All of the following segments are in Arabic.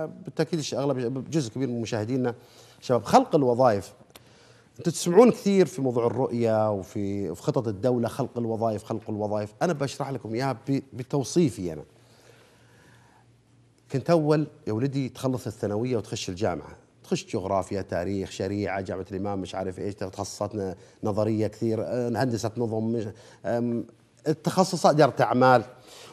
بالتاكيد اغلب جزء كبير من مشاهدينا شباب خلق الوظائف انتم تسمعون كثير في موضوع الرؤيه وفي في خطط الدوله خلق الوظائف خلق الوظائف انا بشرح لكم اياها بتوصيفي انا كنت اول يا ولدي تخلص الثانويه وتخش الجامعه تخش جغرافيا تاريخ شريعه جامعه الامام مش عارف ايش تخصصاتنا نظريه كثير آه، هندسه نظم التخصصات اداره اعمال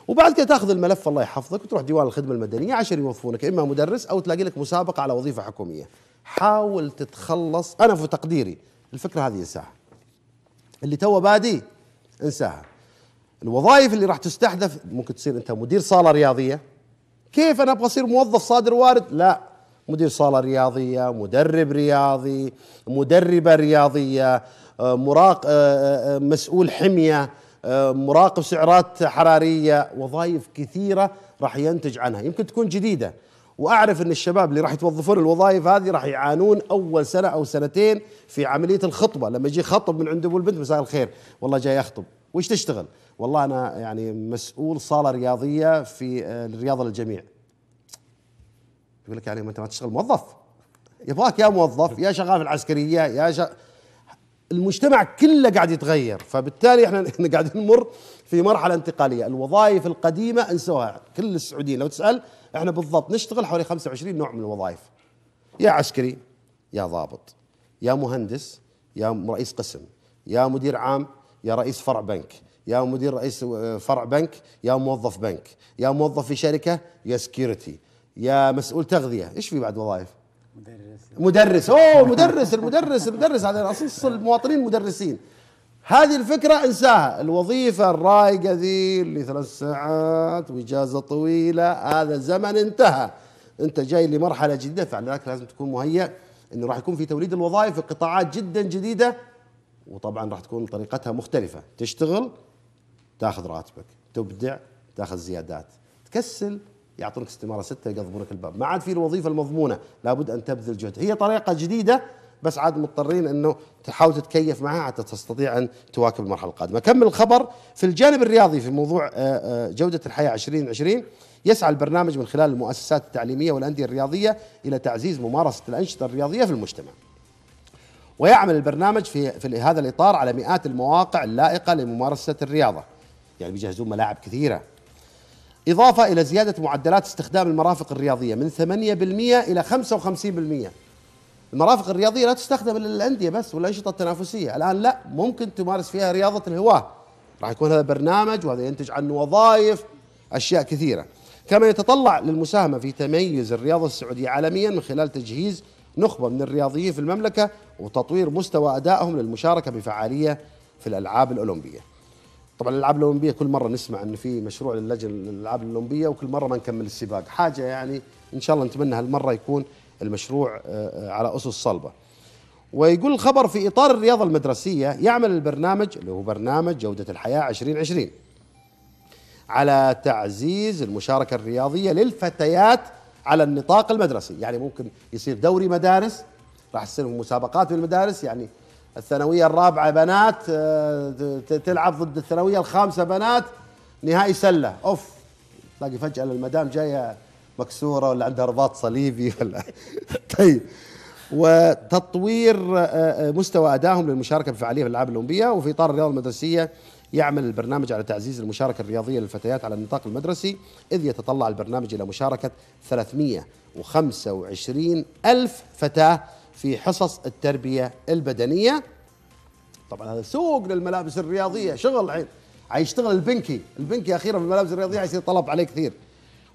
وبعد كده تاخذ الملف الله يحفظك وتروح ديوان الخدمه المدنيه عشان يوظفونك اما مدرس او تلاقي لك مسابقه على وظيفه حكوميه حاول تتخلص انا في تقديري الفكره هذه انساها اللي تو بادي انساها الوظائف اللي راح تستحدث ممكن تصير انت مدير صاله رياضيه كيف انا ابغى اصير موظف صادر وارد لا مدير صاله رياضيه مدرب رياضي مدربه رياضيه آه، مراق آه، آه، مسؤول حميه آه، مراقب سعرات حراريه وظائف كثيره راح ينتج عنها يمكن تكون جديده واعرف ان الشباب اللي راح يتوظفون الوظائف هذه راح يعانون اول سنه او سنتين في عمليه الخطبه لما يجي خطب من عند ابو البنت مساء الخير والله جاي يخطب وش تشتغل والله انا يعني مسؤول صاله رياضيه في آه، الرياضه للجميع يقول لك يعني ما انت ما تشتغل موظف يبغاك يا موظف يا شغال في العسكريه يا شغال المجتمع كله قاعد يتغير فبالتالي احنا احنا قاعدين نمر في مرحله انتقاليه الوظائف القديمه انسوها كل السعوديين لو تسال احنا بالضبط نشتغل حوالي 25 نوع من الوظائف يا عسكري يا ضابط يا مهندس يا رئيس قسم يا مدير عام يا رئيس فرع بنك يا مدير رئيس آه، فرع بنك يا موظف بنك يا موظف في شركه يا سكيورتي يا مسؤول تغذيه ايش في بعد وظائف مدرس اوه مدرس المدرس المدرس هذا اصص المواطنين مدرسين هذه الفكره انساها الوظيفه الرايقه ذي اللي ثلاث ساعات واجازه طويله هذا زمن انتهى انت جاي لمرحله جديده فلذلك لازم تكون مهيئ انه راح يكون في توليد الوظائف في قطاعات جدا جديده وطبعا راح تكون طريقتها مختلفه تشتغل تاخذ راتبك تبدع تاخذ زيادات تكسل يعطونك استماره سته يقضبونك الباب ما عاد في الوظيفه المضمونه لابد ان تبذل جهد هي طريقه جديده بس عاد مضطرين انه تحاول تتكيف معها حتى تستطيع ان تواكب المرحله القادمه. كمل الخبر في الجانب الرياضي في موضوع آه، آه، جوده الحياه 2020 يسعى البرنامج من خلال المؤسسات التعليميه والانديه الرياضيه الى تعزيز ممارسه الانشطه الرياضيه في المجتمع. ويعمل البرنامج في في هذا الاطار على مئات المواقع اللائقه لممارسه الرياضه. يعني بيجهزون ملاعب كثيره إضافة إلى زيادة معدلات استخدام المرافق الرياضية من 8% إلى 55% المرافق الرياضية لا تستخدم إلا للأندية بس والأنشطة التنافسية الآن لا ممكن تمارس فيها رياضة الهواة راح يكون هذا برنامج وهذا ينتج عنه وظائف أشياء كثيرة كما يتطلع للمساهمة في تميز الرياضة السعودية عالميا من خلال تجهيز نخبة من الرياضيين في المملكة وتطوير مستوى أدائهم للمشاركة بفعالية في الألعاب الأولمبية طبعا الالعاب الاولمبيه كل مره نسمع ان في مشروع للجنه للالعاب الاولمبيه وكل مره ما نكمل السباق حاجه يعني ان شاء الله نتمنى هالمره يكون المشروع آه، على اسس صلبه ويقول الخبر في اطار الرياضه المدرسيه يعمل البرنامج اللي هو برنامج جوده الحياه 2020 على تعزيز المشاركه الرياضيه للفتيات على النطاق المدرسي يعني ممكن يصير دوري مدارس راح تصير مسابقات في المدارس يعني الثانوية الرابعة بنات آه، تلعب ضد الثانوية الخامسة بنات نهائي سلة اوف تلاقي فجأة المدام جاية مكسورة ولا عندها رباط صليبي ولا طيب وتطوير آه، آه، مستوى أدائهم للمشاركة في في الألعاب الأولمبية وفي إطار الرياضة المدرسية يعمل البرنامج على تعزيز المشاركة الرياضية للفتيات على النطاق المدرسي إذ يتطلع البرنامج إلى مشاركة 325 ألف فتاة في حصص التربية البدنية طبعا هذا سوق للملابس الرياضية شغل الحين حيشتغل البنكي البنكي أخيرا في الملابس الرياضية حيصير طلب عليه كثير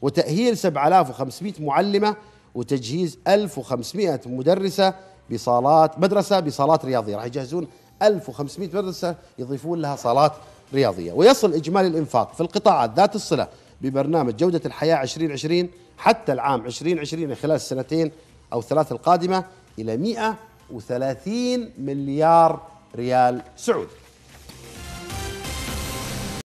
وتأهيل 7500 معلمة وتجهيز 1500 مدرسة بصالات مدرسة بصالات رياضية راح يجهزون 1500 مدرسة يضيفون لها صالات رياضية ويصل إجمالي الإنفاق في القطاعات ذات الصلة ببرنامج جودة الحياة 2020 حتى العام 2020 خلال السنتين أو الثلاث القادمة إلى 130 مليار ريال سعودي